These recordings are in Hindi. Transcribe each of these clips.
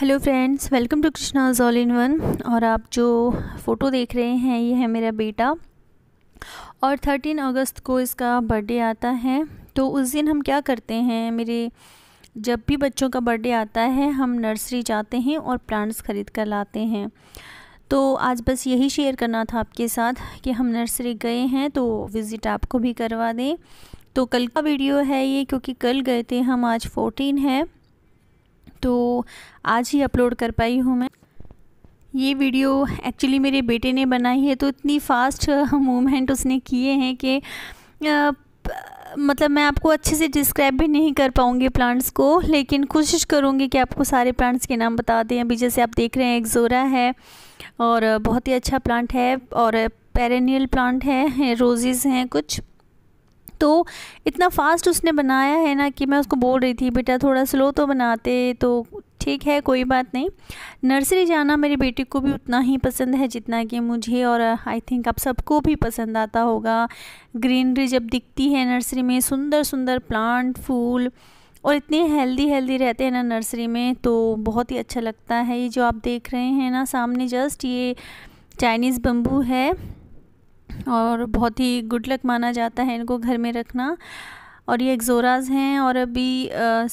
hello friends welcome to Krishna all in one और आप जो फ़ोटो देख रहे हैं ये है मेरा बेटा और थर्टीन अगस्त को इसका बर्थडे आता है तो उस दिन हम क्या करते हैं मेरे जब भी बच्चों का बर्थडे आता है हम नर्सरी जाते हैं और प्लांट्स ख़रीद कर लाते हैं तो आज बस यही शेयर करना था आपके साथ कि हम नर्सरी गए हैं तो विज़िट आपको भी करवा दें तो कल का वीडियो है ये क्योंकि कल गए थे हम आज फोर्टीन है तो आज ही अपलोड कर पाई हूँ मैं ये वीडियो एक्चुअली मेरे बेटे ने बनाई है तो इतनी फास्ट मूवमेंट उसने किए हैं कि मतलब मैं आपको अच्छे से डिस्क्राइब भी नहीं कर पाऊँगी प्लांट्स को लेकिन कोशिश करूँगी कि आपको सारे प्लांट्स के नाम बता दें अभी जैसे आप देख रहे हैं एक्जोरा है और बहुत ही अच्छा प्लांट है और पेरेनियल प्लांट है रोजेज़ हैं कुछ तो इतना फास्ट उसने बनाया है ना कि मैं उसको बोल रही थी बेटा थोड़ा स्लो तो बनाते तो ठीक है कोई बात नहीं नर्सरी जाना मेरी बेटी को भी उतना ही पसंद है जितना कि मुझे और आई uh, थिंक आप सबको भी पसंद आता होगा ग्रीनरी जब दिखती है नर्सरी में सुंदर सुंदर प्लांट फूल और इतने हेल्दी हेल्दी रहते हैं ना नर्सरी में तो बहुत ही अच्छा लगता है ये जो आप देख रहे हैं ना सामने जस्ट ये चाइनीज़ बम्बू है और बहुत ही गुड लक माना जाता है इनको घर में रखना और ये एक्जोराज हैं और अभी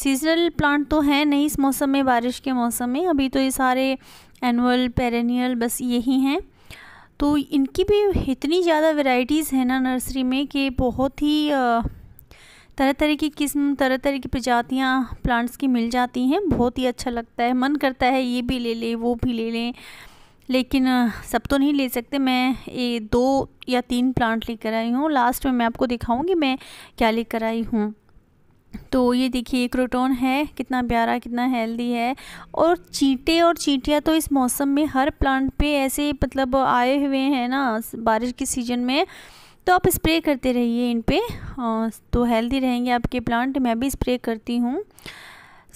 सीजनल प्लांट तो हैं नहीं इस मौसम में बारिश के मौसम में अभी तो ये सारे एनुअल पेरेनियल बस यही हैं तो इनकी भी इतनी ज़्यादा वेराइटीज़ हैं ना नर्सरी में कि बहुत ही तरह तरह की किस्म तरह तरह की प्रजातियाँ प्लांट्स की मिल जाती हैं बहुत ही अच्छा लगता है मन करता है ये भी ले लें वो भी ले लें लेकिन सब तो नहीं ले सकते मैं ये दो या तीन प्लांट लेकर आई हूँ लास्ट में मैं आपको दिखाऊँगी मैं क्या लेकर आई हूँ तो ये देखिए क्रोटोन है कितना प्यारा कितना हेल्दी है और चींटे और चींटियाँ तो इस मौसम में हर प्लांट पे ऐसे मतलब आए हुए हैं ना बारिश के सीज़न में तो आप स्प्रे करते रहिए इन पर तो हेल्दी रहेंगे आपके प्लांट मैं भी स्प्रे करती हूँ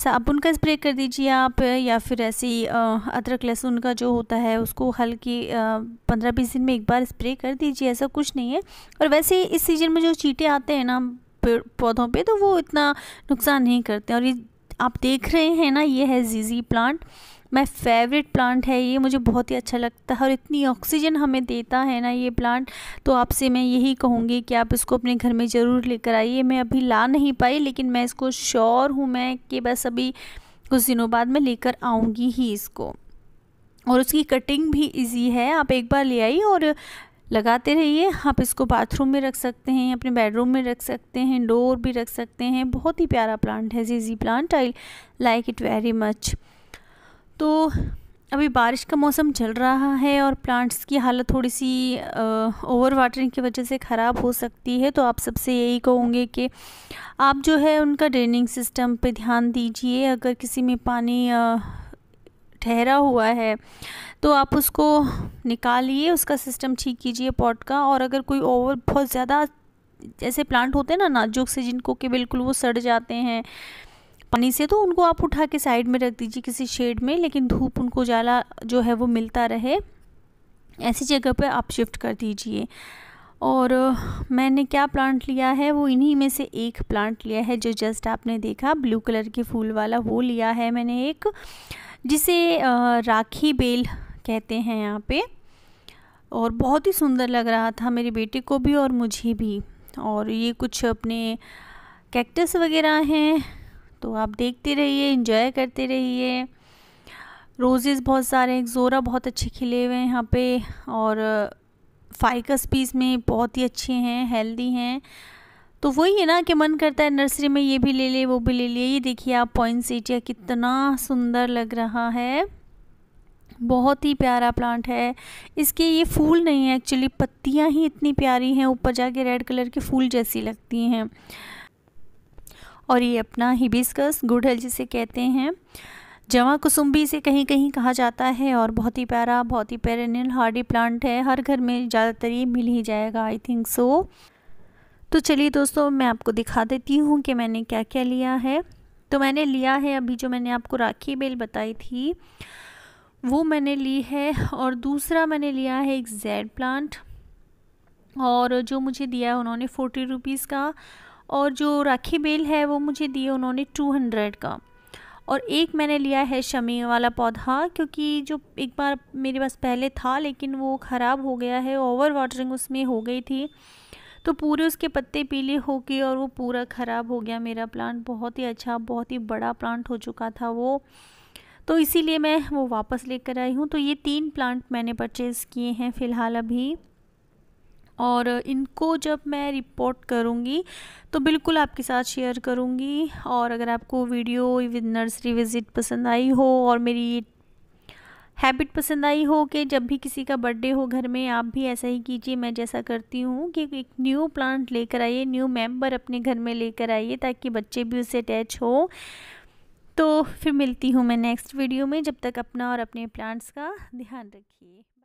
साबुन का स्प्रे कर दीजिए आप या फिर ऐसी अदरक लहसुन का जो होता है उसको हल्की पंद्रह बीस दिन में एक बार स्प्रे कर दीजिए ऐसा कुछ नहीं है और वैसे इस सीज़न में जो चीटे आते हैं ना पौधों पे तो वो इतना नुकसान नहीं करते और ये आप देख रहे हैं ना ये है जीजी प्लांट माय फेवरेट प्लांट है ये मुझे बहुत ही अच्छा लगता है और इतनी ऑक्सीजन हमें देता है ना ये प्लांट तो आपसे मैं यही कहूँगी कि आप इसको अपने घर में ज़रूर लेकर आइए मैं अभी ला नहीं पाई लेकिन मैं इसको श्योर हूँ मैं कि बस अभी कुछ दिनों बाद मैं लेकर आऊँगी ही इसको और उसकी कटिंग भी ईजी है आप एक बार ले आइए और लगाते रहिए आप इसको बाथरूम में रख सकते हैं अपने बेडरूम में रख सकते हैं डोर भी रख सकते हैं बहुत ही प्यारा प्लांट है जीजी plant I like it very much तो अभी बारिश का मौसम चल रहा है और प्लांट्स की हालत थोड़ी सी ओवर वाटरिंग की वजह से ख़राब हो सकती है तो आप सबसे यही कहूँगे कि आप जो है उनका ड्रेनिंग सिस्टम पे ध्यान दीजिए अगर किसी में पानी ठहरा हुआ है तो आप उसको निकालिए उसका सिस्टम ठीक कीजिए पॉट का और अगर कोई ओवर बहुत ज़्यादा जैसे प्लांट होते हैं ना नाजुक से जिनको कि बिल्कुल वो सड़ जाते हैं पानी से तो उनको आप उठा के साइड में रख दीजिए किसी शेड में लेकिन धूप उनको जाला जो है वो मिलता रहे ऐसी जगह पे आप शिफ्ट कर दीजिए और मैंने क्या प्लांट लिया है वो इन्हीं में से एक प्लांट लिया है जो जस्ट आपने देखा ब्लू कलर के फूल वाला वो लिया है मैंने एक जिसे राखी बेल कहते हैं यहाँ पे और बहुत ही सुंदर लग रहा था मेरे बेटे को भी और मुझे भी और ये कुछ अपने कैक्टस वगैरह हैं तो आप देखते रहिए इंजॉय करते रहिए रोजेज़ बहुत सारे हैं जोरा बहुत अच्छे खिले हुए हैं यहाँ पे और फाइकस uh, पीस में बहुत ही अच्छे हैं हेल्दी हैं तो वही है ना कि मन करता है नर्सरी में ये भी ले ले वो भी ले लिए ये देखिए आप पॉइंट सीटिया कितना सुंदर लग रहा है बहुत ही प्यारा प्लांट है इसके ये फूल नहीं है एक्चुअली पत्तियां ही इतनी प्यारी हैं ऊपर जाके रेड कलर के फूल जैसी लगती हैं और ये अपना हिबिस्कस गुड़हल जिसे कहते हैं जवा कुसुम भी इसे कहीं कहीं कहा जाता है और बहुत ही प्यारा बहुत ही पेरेनियल हार्डी प्लांट है हर घर में ज़्यादातर ये मिल ही जाएगा आई थिंक सो तो चलिए दोस्तों मैं आपको दिखा देती हूँ कि मैंने क्या क्या लिया है तो मैंने लिया है अभी जो मैंने आपको राखी बेल बताई थी वो मैंने ली है और दूसरा मैंने लिया है एक जेड प्लांट और जो मुझे दिया है उन्होंने फोर्टी रुपीज़ का और जो राखी बेल है वो मुझे दिए उन्होंने टू हंड्रेड का और एक मैंने लिया है शमी वाला पौधा क्योंकि जो एक बार मेरे पास पहले था लेकिन वो ख़राब हो गया है ओवर वाटरिंग उसमें हो गई थी तो पूरे उसके पत्ते पीले हो गए और वो पूरा ख़राब हो गया मेरा प्लांट बहुत ही अच्छा बहुत ही बड़ा प्लांट हो चुका था वो तो इसीलिए मैं वो वापस लेकर आई हूँ तो ये तीन प्लांट मैंने परचेज़ किए हैं फ़िलहाल अभी और इनको जब मैं रिपोर्ट करूँगी तो बिल्कुल आपके साथ शेयर करूँगी और अगर आपको वीडियो विद नर्सरी विज़िट पसंद आई हो और मेरी हैबिट पसंद आई हो कि जब भी किसी का बर्थडे हो घर में आप भी ऐसा ही कीजिए मैं जैसा करती हूँ कि एक न्यू प्लांट लेकर आइए न्यू मेंबर अपने घर में लेकर आइए ताकि बच्चे भी उससे अटैच हो तो फिर मिलती हूँ मैं नेक्स्ट वीडियो में जब तक अपना और अपने प्लांट्स का ध्यान रखिए